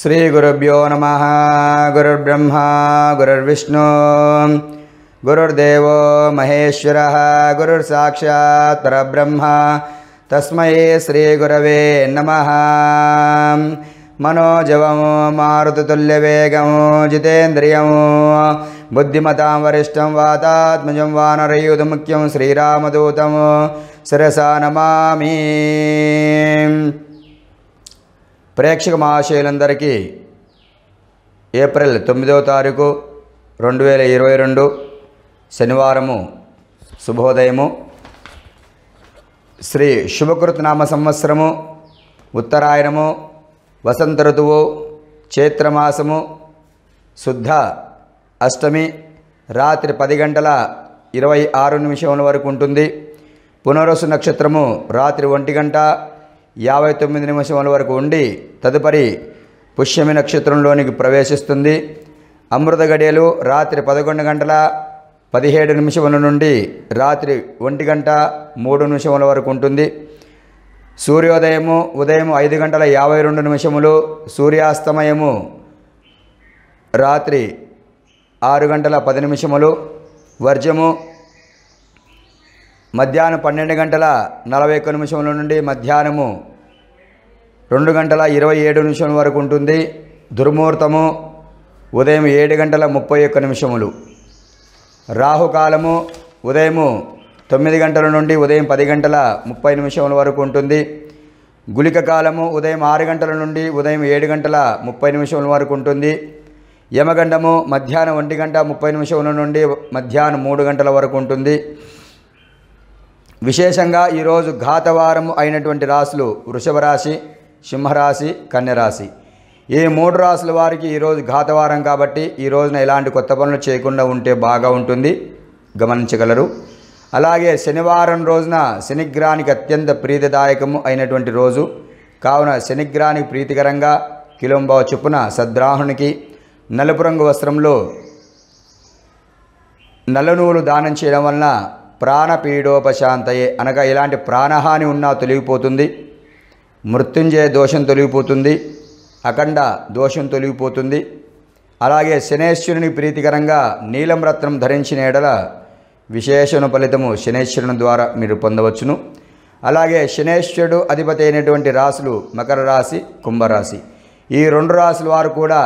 श्रीगुरुभ्यो नमः गुरुर्ब्रह्मा गुरुर्विष्णु गुरुर्देवो महेश्वरः गुरुर्साक्षात् परब्रह्म तस्मै श्रीगुरवे नमः मनोजवं मारुततुल्यवेगं जितेन्द्रियं बुद्धिमतां वरिष्ठं वातात्मजं वानरयुतमुख्यं श्रीरामदूतं सरसा नमामि ప్రేక్షక మహాశయులందరికీ ఏప్రిల్ తొమ్మిదవ తారీఖు రెండు వేల ఇరవై రెండు శనివారము శుభోదయము శ్రీ నామ సంవత్సరము ఉత్తరాయణము వసంత ఋతువు చైత్రమాసము శుద్ధ అష్టమి రాత్రి పది గంటల ఇరవై ఆరు నిమిషముల వరకు ఉంటుంది పునరుసు నక్షత్రము రాత్రి ఒంటి గంట యాభై తొమ్మిది నిమిషముల వరకు ఉండి తదుపరి పుష్యమి నక్షత్రంలోనికి ప్రవేశిస్తుంది అమృత గడియలు రాత్రి పదకొండు గంటల పదిహేడు నిమిషముల నుండి రాత్రి ఒంటి గంట మూడు నిమిషముల వరకు ఉంటుంది సూర్యోదయము ఉదయం ఐదు గంటల యాభై రెండు నిమిషములు సూర్యాస్తమయము రాత్రి ఆరు గంటల పది నిమిషములు వర్జము మధ్యాహ్నం పన్నెండు గంటల నలభై ఒక్క నిమిషముల నుండి మధ్యాహ్నము రెండు గంటల ఇరవై ఏడు నిమిషం వరకు ఉంటుంది దుర్ముహూర్తము ఉదయం ఏడు గంటల ముప్పై ఒక్క నిమిషములు రాహుకాలము ఉదయము తొమ్మిది గంటల నుండి ఉదయం పది గంటల ముప్పై నిమిషముల వరకు ఉంటుంది గుళిక కాలము ఉదయం ఆరు గంటల నుండి ఉదయం ఏడు గంటల ముప్పై నిమిషముల వరకు ఉంటుంది యమగండము మధ్యాహ్నం ఒంటి గంట ముప్పై నిమిషముల నుండి మధ్యాహ్నం మూడు గంటల వరకు ఉంటుంది విశేషంగా ఈరోజు ఘాతవారము అయినటువంటి రాశులు వృషభ రాశి సింహరాశి కన్యరాశి ఈ మూడు రాసుల వారికి ఈరోజు ఘాతవారం కాబట్టి ఈ రోజున ఎలాంటి కొత్త పనులు చేయకుండా ఉంటే బాగా ఉంటుంది గమనించగలరు అలాగే శనివారం రోజున శనిగ్రానికి అత్యంత ప్రీతిదాయకము అయినటువంటి రోజు కావున శనిగ్రానికి ప్రీతికరంగా కిలోంబావ చొప్పున సద్రాహునికి నలుపు రంగు వస్త్రంలో నల్ల దానం చేయడం వలన ప్రాణపీడోపశాంతయే అనగా ఎలాంటి ప్రాణహాని ఉన్నా తొలగిపోతుంది మృత్యుంజయ దోషం తొలగిపోతుంది అఖండ దోషం తొలగిపోతుంది అలాగే శనేశ్వరుని ప్రీతికరంగా నీలం రత్నం ధరించిన ఎడల విశేషణ ఫలితము శనేశ్వరుని ద్వారా మీరు పొందవచ్చును అలాగే శనేశ్వరుడు అధిపతి అయినటువంటి రాశులు మకర రాశి కుంభరాశి ఈ రెండు రాశుల వారు కూడా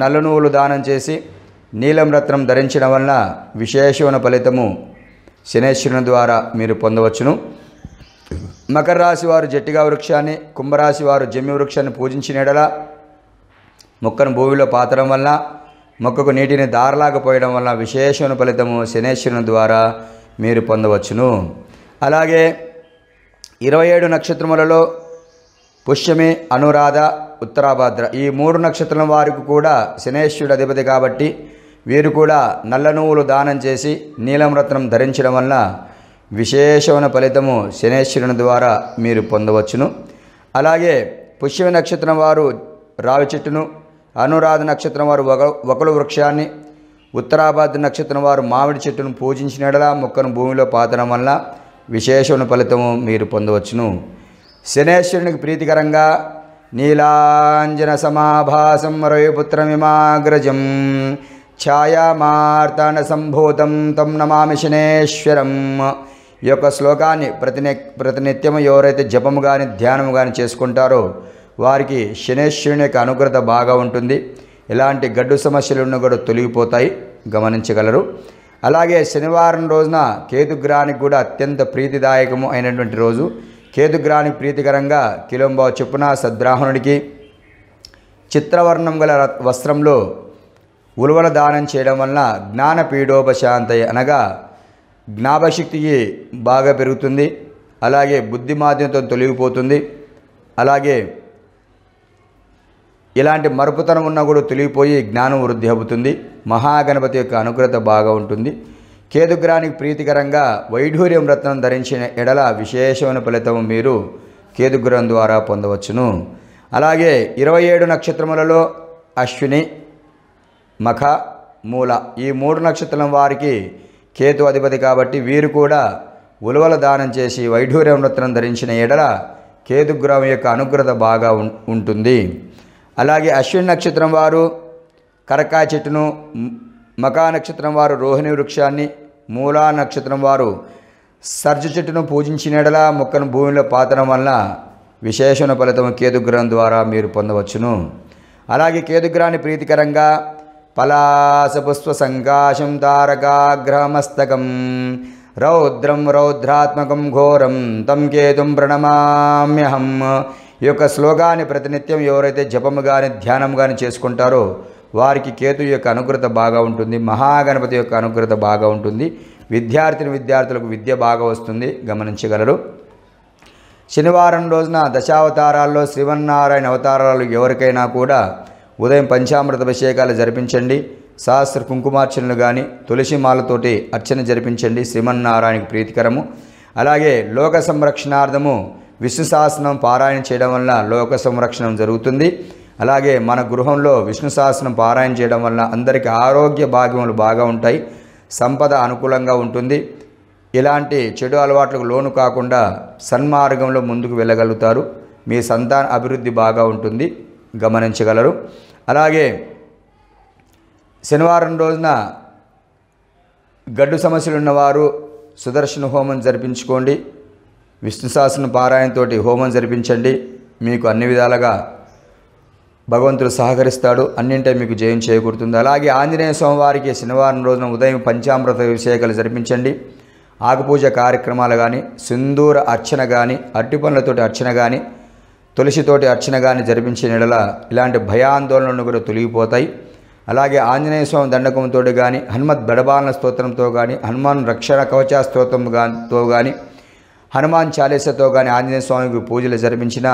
నల్లనూలు దానం చేసి నీలం రత్నం ధరించడం వలన విశేషమైన ఫలితము శనేశ్వరుని ద్వారా మీరు పొందవచ్చును మకర రాశి వారు జట్టిగా వృక్షాన్ని కుంభరాశి వారు జమ్మి వృక్షాన్ని పూజించినడల మొక్కను భూమిలో పాతడం వల్ల మొక్కకు నీటిని దారలాగా పోయడం వల్ల విశేషమైన ఫలితము శనేశ్వరుని ద్వారా మీరు పొందవచ్చును అలాగే ఇరవై ఏడు నక్షత్రములలో పుష్యమి అనురాధ ఉత్తరాభద్ర ఈ మూడు నక్షత్రం వారికి కూడా శనేశ్వరుడు అధిపతి కాబట్టి వీరు కూడా నల్ల నువ్వులు దానం చేసి నీలం రత్నం ధరించడం వల్ల విశేషమైన ఫలితము శనేశ్వరుని ద్వారా మీరు పొందవచ్చును అలాగే పుష్యమి నక్షత్రం వారు రావి చెట్టును అనురాధ నక్షత్రం వారు ఒకలు వృక్షాన్ని ఉత్తరాబాద్ నక్షత్రం వారు మామిడి చెట్టును పూజించినడలా మొక్కను భూమిలో పాతడం వల్ల విశేషమైన ఫలితము మీరు పొందవచ్చును శనేశ్వరునికి ప్రీతికరంగా నీలాంజన సమాభాసం రవిపుత్రమిమాగ్రజం ఛాయామార్తాండ సంభూతం తం నమామి శనేశ్వరం ఈ యొక్క శ్లోకాన్ని ప్రతి ప్రతినిత్యము ఎవరైతే జపము కానీ ధ్యానము కానీ చేసుకుంటారో వారికి శనేశ్వరుని యొక్క అనుగ్రత బాగా ఉంటుంది ఎలాంటి గడ్డు ఉన్నా కూడా తొలగిపోతాయి గమనించగలరు అలాగే శనివారం రోజున కేతుగ్రహానికి కూడా అత్యంత ప్రీతిదాయకము అయినటువంటి రోజు కేతుగ్రహానికి ప్రీతికరంగా కిలంబావు చెప్పున సద్బ్రాహ్మణుడికి చిత్రవర్ణం గల వస్త్రంలో ఉలువల దానం చేయడం వలన జ్ఞానపీడోపశాంతయ అనగా జ్ఞాపశక్తి బాగా పెరుగుతుంది అలాగే బుద్ధి మాధ్యంతో తొలగిపోతుంది అలాగే ఇలాంటి మరుపుతనం ఉన్నా కూడా తొలగిపోయి జ్ఞానం వృద్ధి అవుతుంది మహాగణపతి యొక్క అనుగ్రత బాగా ఉంటుంది కేతుగ్రానికి ప్రీతికరంగా వైఢూర్యం రత్నం ధరించిన ఎడల విశేషమైన ఫలితం మీరు కేతుగ్రహం ద్వారా పొందవచ్చును అలాగే ఇరవై ఏడు నక్షత్రములలో అశ్విని మఖ మూల ఈ మూడు నక్షత్రం వారికి కేతు అధిపతి కాబట్టి వీరు కూడా ఉలవల దానం చేసి వైఢూర్యవృత్రం ధరించిన ఎడల కేతుగ్రహం యొక్క అనుగ్రత బాగా ఉంటుంది అలాగే అశ్విని నక్షత్రం వారు కరకాయ చెట్టును మకా నక్షత్రం వారు రోహిణి వృక్షాన్ని మూలా నక్షత్రం వారు సర్జ చెట్టును పూజించిన ఎడల మొక్కను భూమిలో పాతడం వల్ల విశేషణ ఫలితం కేతుగ్రహం ద్వారా మీరు పొందవచ్చును అలాగే కేతుగ్రహాన్ని ప్రీతికరంగా పలాసపుష్పసంకాశం తారకాగ్రహమస్తకం రౌద్రం రౌద్రాత్మకం ఘోరం తం కేతుం ప్రణమామ్యహం ఈ యొక్క శ్లోకాన్ని ప్రతినిత్యం ఎవరైతే జపము కానీ ధ్యానం కానీ చేసుకుంటారో వారికి కేతు యొక్క అనుకృత బాగా ఉంటుంది మహాగణపతి యొక్క అనుకృత బాగా ఉంటుంది విద్యార్థిని విద్యార్థులకు విద్య బాగా వస్తుంది గమనించగలరు శనివారం రోజున దశావతారాల్లో శ్రీవన్నారాయణ అవతారాలు ఎవరికైనా కూడా ఉదయం పంచామృత అభిషేకాలు జరిపించండి సహస్ర కుంకుమార్చనలు కానీ తులసి మాలతోటి అర్చన జరిపించండి శ్రీమన్నారాయణకి ప్రీతికరము అలాగే లోక సంరక్షణార్థము విష్ణు సహస్రం పారాయణ చేయడం వలన లోక సంరక్షణం జరుగుతుంది అలాగే మన గృహంలో విష్ణు సహస్రం పారాయణ చేయడం వలన అందరికీ ఆరోగ్య భాగ్యములు బాగా ఉంటాయి సంపద అనుకూలంగా ఉంటుంది ఇలాంటి చెడు అలవాట్లకు లోను కాకుండా సన్మార్గంలో ముందుకు వెళ్ళగలుగుతారు మీ సంతాన అభివృద్ధి బాగా ఉంటుంది గమనించగలరు అలాగే శనివారం రోజున గడ్డు సమస్యలు ఉన్నవారు సుదర్శన హోమం జరిపించుకోండి విష్ణు శాసన పారాయణతో హోమం జరిపించండి మీకు అన్ని విధాలుగా భగవంతుడు సహకరిస్తాడు అన్నింటే మీకు జయం చేకూరుతుంది అలాగే ఆంజనేయ స్వామివారికి శనివారం రోజున ఉదయం పంచామృత అభిషేకాలు జరిపించండి ఆకుపూజ కార్యక్రమాలు కానీ సింధూర అర్చన కానీ అరటి పనులతోటి అర్చన కానీ తులసితోటి అర్చన కానీ జరిపించిన ఎడల ఇలాంటి భయాందోళనలు కూడా తొలగిపోతాయి అలాగే ఆంజనేయ స్వామి దండకంతో కానీ హనుమత్ బడబాలన స్తోత్రంతో కానీ హనుమాన్ రక్షణ కవచ స్తోత్రం స్తోత్రంతో కానీ హనుమాన్ చాలీసతో కానీ ఆంజనేయ స్వామికి పూజలు జరిపించిన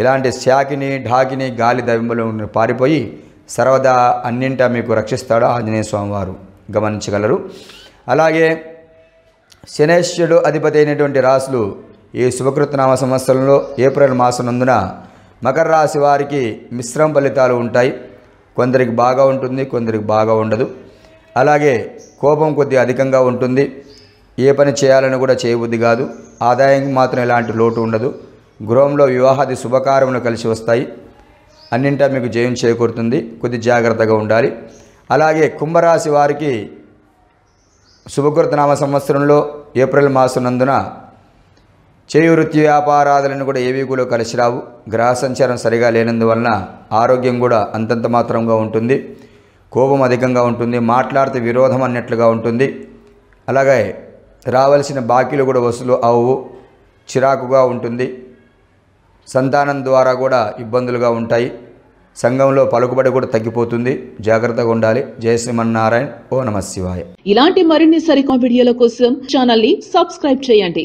ఇలాంటి శాకిని ఢాకిని గాలి దవింబలు పారిపోయి సర్వదా అన్నింటా మీకు రక్షిస్తాడు ఆంజనేయ స్వామి వారు గమనించగలరు అలాగే శనేశ్వరుడు అధిపతి అయినటువంటి రాసులు ఈ శుభకృతనామ సంవత్సరంలో ఏప్రిల్ మాసనందున మకర రాశి వారికి మిశ్రమ ఫలితాలు ఉంటాయి కొందరికి బాగా ఉంటుంది కొందరికి బాగా ఉండదు అలాగే కోపం కొద్దిగా అధికంగా ఉంటుంది ఏ పని చేయాలని కూడా చేయబుద్ధి కాదు ఆదాయానికి మాత్రం ఎలాంటి లోటు ఉండదు గృహంలో వివాహాది శుభకార్యములు కలిసి వస్తాయి అన్నింటా మీకు జయం చేకూరుతుంది కొద్ది జాగ్రత్తగా ఉండాలి అలాగే కుంభరాశి వారికి శుభకృతనామ సంవత్సరంలో ఏప్రిల్ మాసనందున చేయు వృత్తి వ్యాపారాదులను కూడా ఏవి కూడా కలిసి రావు గ్రహ సంచారం సరిగా లేనందువలన ఆరోగ్యం కూడా అంతంత మాత్రంగా ఉంటుంది కోపం అధికంగా ఉంటుంది మాట్లాడితే విరోధం అన్నట్లుగా ఉంటుంది అలాగే రావాల్సిన బాకీలు కూడా వసూలు అవు చిరాకుగా ఉంటుంది సంతానం ద్వారా కూడా ఇబ్బందులుగా ఉంటాయి సంఘంలో పలుకుబడి కూడా తగ్గిపోతుంది జాగ్రత్తగా ఉండాలి జయ శ్రీమన్నారాయణ ఓ నమ శివాయ ఇలాంటి మరిన్ని సరికొత్త వీడియోల కోసం ఛానల్ ని సబ్స్క్రైబ్ చేయండి